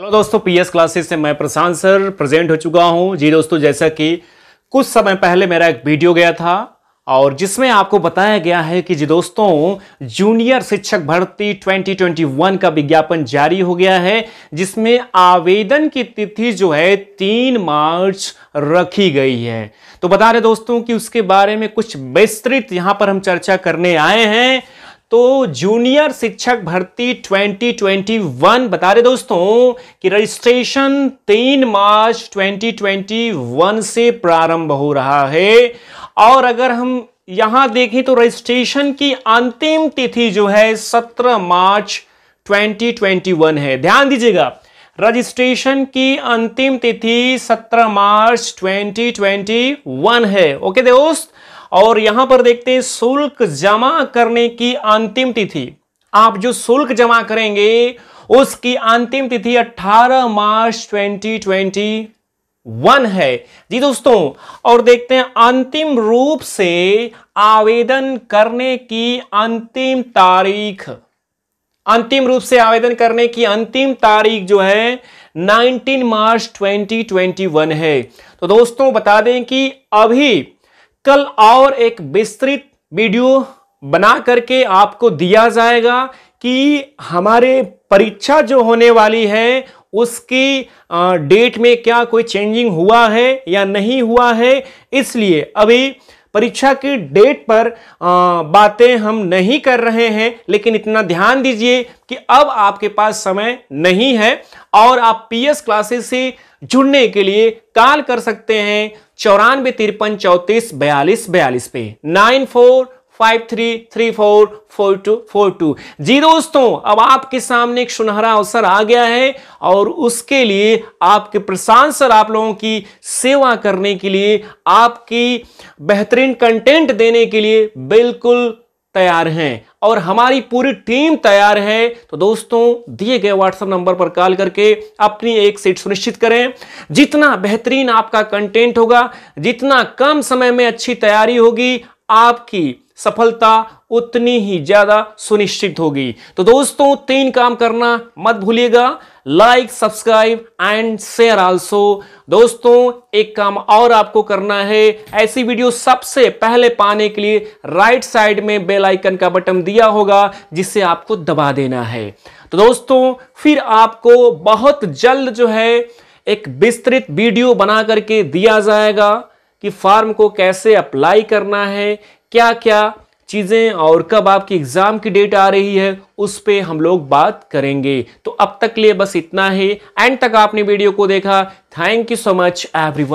hello दोस्तों PS classes से मैं प्रशांत सर प्रेजेंट हो चुका हूं जी दोस्तों जैसा कि कुछ समय पहले मेरा एक वीडियो गया था और जिसमें आपको बताया गया है कि जी दोस्तों जूनियर शिक्षक भर्ती 2021 का विज्ञापन जारी हो गया है जिसमें आवेदन की तिथि जो है तीन मार्च रखी गई है तो बता रहे दोस्तों कि उसके बारे में कुछ विस्तृत यहां पर हम चर्चा करने आए हैं तो जूनियर शिक्षक भर्ती 2021 बता रहे दोस्तों कि रजिस्ट्रेशन 3 मार्च 2021 से प्रारंभ हो रहा है और अगर हम यहां देखें तो रजिस्ट्रेशन की अंतिम तिथि जो है 17 मार्च 2021 है ध्यान दीजिएगा रजिस्ट्रेशन की अंतिम तिथि 17 मार्च 2021 है ओके दोस्त और यहां पर देखते हैं शुल्क जमा करने की अंतिम तिथि आप जो शुल्क जमा करेंगे उसकी अंतिम तिथि 18 मार्च 2021 है जी दोस्तों और देखते हैं अंतिम रूप से आवेदन करने की अंतिम तारीख अंतिम रूप से आवेदन करने की अंतिम तारीख जो है 19 मार्च 2021 है तो दोस्तों बता दें कि अभी कल और एक विस्तृत वीडियो बना करके आपको दिया जाएगा कि हमारे परीक्षा जो होने वाली है उसकी डेट में क्या कोई चेंजिंग हुआ है या नहीं हुआ है इसलिए अभी परीक्षा की डेट पर बातें हम नहीं कर रहे हैं लेकिन इतना ध्यान दीजिए कि अब आपके पास समय नहीं है और आप पीएस क्लासेस से जुड़ने के लिए कॉल कर सकते हैं चौरानवे तिरपन चौतीस बयालीस बयालीस पे nine four five three three four four two four two जी दोस्तों अब आपके सामने एक सुनहरा अवसर आ गया है और उसके लिए आपके प्रशांत सर आप लोगों की सेवा करने के लिए आपकी बेहतरीन कंटेंट देने के लिए बिल्कुल तैयार हैं और हमारी पूरी टीम तैयार है तो दोस्तों दिए गए व्हाट्सएप नंबर पर कॉल करके अपनी एक सीट सुनिश्चित करें जितना बेहतरीन आपका कंटेंट होगा जितना कम समय में अच्छी तैयारी होगी आपकी सफलता उतनी ही ज्यादा सुनिश्चित होगी तो दोस्तों तीन काम करना मत भूलिएगा like subscribe and share also दोस्तों एक काम और आपको करना है ऐसी वीडियो सबसे पहले पाने के लिए राइट साइड में बेल आइकन का बटन दिया होगा जिसे आपको दबा देना है तो दोस्तों फिर आपको बहुत जल्द जो है एक विस्तृत वीडियो बना करके दिया जाएगा कि फॉर्म को कैसे अप्लाई करना है क्या क्या चीज़ें और कब आपकी एग्ज़ाम की डेट आ रही है उस पर हम लोग बात करेंगे तो अब तक लिए बस इतना ही एंड तक आपने वीडियो को देखा thank you so much everyone